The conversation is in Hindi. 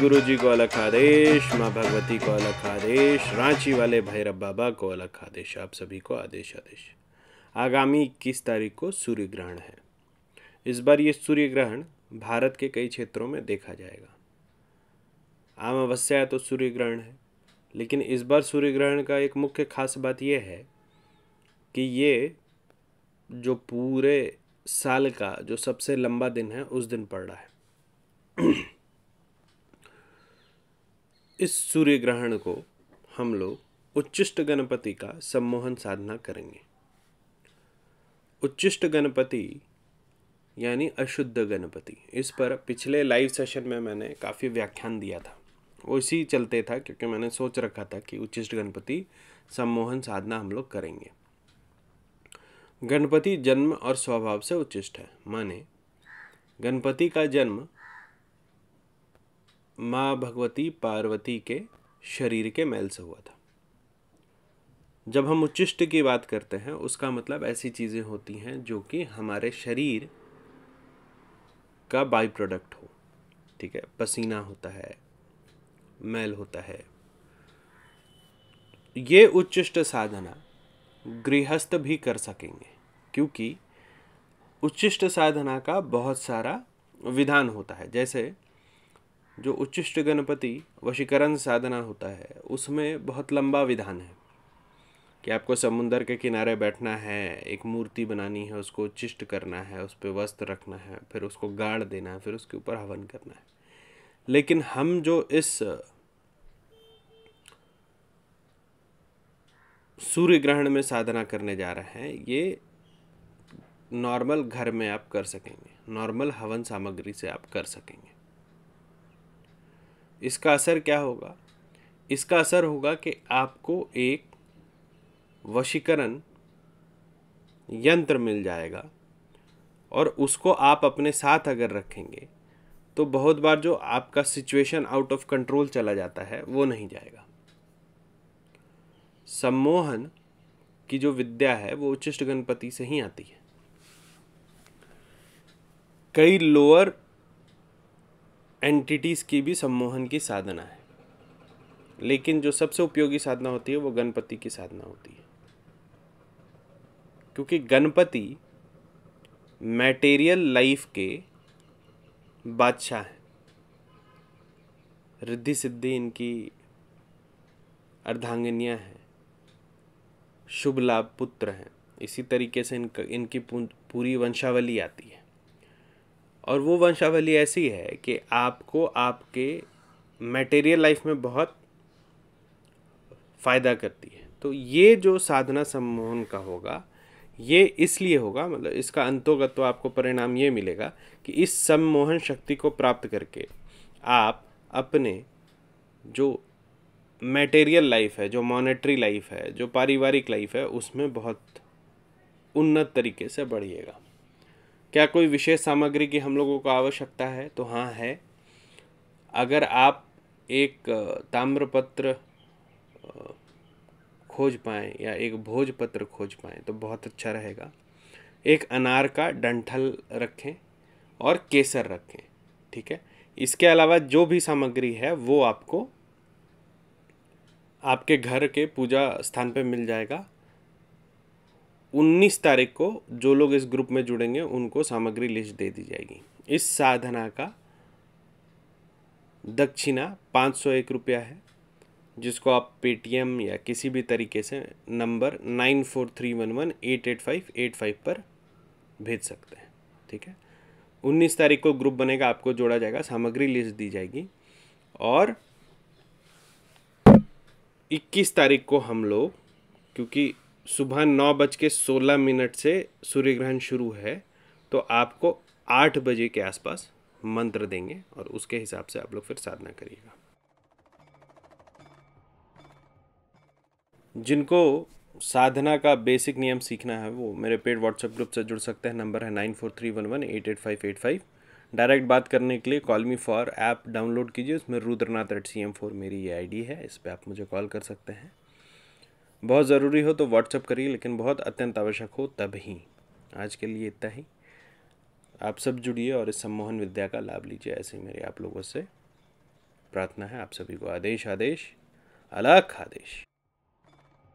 गुरु जी को अलग आदेश माँ भगवती को अलग आदेश रांची वाले भैरव बाबा को अलग आदेश आप सभी को आदेश आदेश आगामी इक्कीस तारीख को सूर्य ग्रहण है इस बार ये सूर्य ग्रहण भारत के कई क्षेत्रों में देखा जाएगा आम अवस्या तो सूर्य ग्रहण है लेकिन इस बार सूर्य ग्रहण का एक मुख्य खास बात यह है कि ये जो पूरे साल का जो सबसे लंबा दिन है उस दिन पड़ रहा है इस सूर्य ग्रहण को हम लोग उच्चिष्ट गणपति का सम्मोहन साधना करेंगे उच्चिष्ट गणपति यानी अशुद्ध गणपति इस पर पिछले लाइव सेशन में मैंने काफ़ी व्याख्यान दिया था वो इसी चलते था क्योंकि मैंने सोच रखा था कि उच्चिष्ट गणपति सम्मोहन साधना हम लोग करेंगे गणपति जन्म और स्वभाव से उच्चिष्ट है माने गणपति का जन्म माँ भगवती पार्वती के शरीर के मैल से हुआ था जब हम उच्चिष्ट की बात करते हैं उसका मतलब ऐसी चीज़ें होती हैं जो कि हमारे शरीर का बाई प्रोडक्ट हो ठीक है पसीना होता है मैल होता है ये उच्चिष्ट साधना गृहस्थ भी कर सकेंगे क्योंकि उच्चिष्ट साधना का बहुत सारा विधान होता है जैसे जो उच्चिष्ट गणपति वशीकरण साधना होता है उसमें बहुत लंबा विधान है कि आपको समुंदर के किनारे बैठना है एक मूर्ति बनानी है उसको उच्चिष्ट करना है उस पर वस्त्र रखना है फिर उसको गाड़ देना है फिर उसके ऊपर हवन करना है लेकिन हम जो इस सूर्य ग्रहण में साधना करने जा रहे हैं ये नॉर्मल घर में आप कर सकेंगे नॉर्मल हवन सामग्री से आप कर सकेंगे इसका असर क्या होगा इसका असर होगा कि आपको एक वशीकरण यंत्र मिल जाएगा और उसको आप अपने साथ अगर रखेंगे तो बहुत बार जो आपका सिचुएशन आउट ऑफ कंट्रोल चला जाता है वो नहीं जाएगा सम्मोहन की जो विद्या है वो उच्चिष्ट गणपति से ही आती है कई लोअर एंटिटीज़ की भी सम्मोहन की साधना है लेकिन जो सबसे उपयोगी साधना होती है वो गणपति की साधना होती है क्योंकि गणपति मैटेरियल लाइफ के बादशाह हैं रिद्धि सिद्धि इनकी अर्धांगनिया है शुभ लाभ पुत्र हैं इसी तरीके से इनका इनकी पूरी वंशावली आती है और वो वंशावली ऐसी है कि आपको आपके मटेरियल लाइफ में बहुत फ़ायदा करती है तो ये जो साधना सम्मोहन का होगा ये इसलिए होगा मतलब इसका अंतोगत तो आपको परिणाम ये मिलेगा कि इस सम्मोहन शक्ति को प्राप्त करके आप अपने जो मटेरियल लाइफ है जो मॉनेटरी लाइफ है जो पारिवारिक लाइफ है उसमें बहुत उन्नत तरीके से बढ़िएगा क्या कोई विशेष सामग्री की हम लोगों को आवश्यकता है तो हाँ है अगर आप एक ताम्रपत्र खोज पाएँ या एक भोजपत्र खोज पाएँ तो बहुत अच्छा रहेगा एक अनार का डंठल रखें और केसर रखें ठीक है इसके अलावा जो भी सामग्री है वो आपको आपके घर के पूजा स्थान पे मिल जाएगा उन्नीस तारीख को जो लोग इस ग्रुप में जुड़ेंगे उनको सामग्री लिस्ट दे दी जाएगी इस साधना का दक्षिणा पाँच सौ एक रुपया है जिसको आप पेटीएम या किसी भी तरीके से number nine four three one one eight eight five eight five पर भेज सकते हैं ठीक है उन्नीस तारीख को ग्रुप बनेगा आपको जोड़ा जाएगा सामग्री लिस्ट दी जाएगी और इक्कीस तारीख को हम लोग क्योंकि सुबह नौ बज के सोलह मिनट से सूर्य ग्रहण शुरू है तो आपको आठ बजे के आसपास मंत्र देंगे और उसके हिसाब से आप लोग फिर साधना करिएगा जिनको साधना का बेसिक नियम सीखना है वो मेरे पेड व्हाट्सएप ग्रुप से जुड़ सकते हैं नंबर है nine four three one one eight eight five eight five direct बात करने के लिए call me for app download कीजिए उसमें Rudranath at C M four मेरी ये आई है इस पर आप मुझे कॉल कर सकते हैं बहुत ज़रूरी हो तो व्हाट्सअप करिए लेकिन बहुत अत्यंत आवश्यक हो तब ही आज के लिए इतना ही आप सब जुड़िए और इस सम्मोहन विद्या का लाभ लीजिए ऐसे ही मेरे आप लोगों से प्रार्थना है आप सभी को आदेश आदेश अलाख आदेश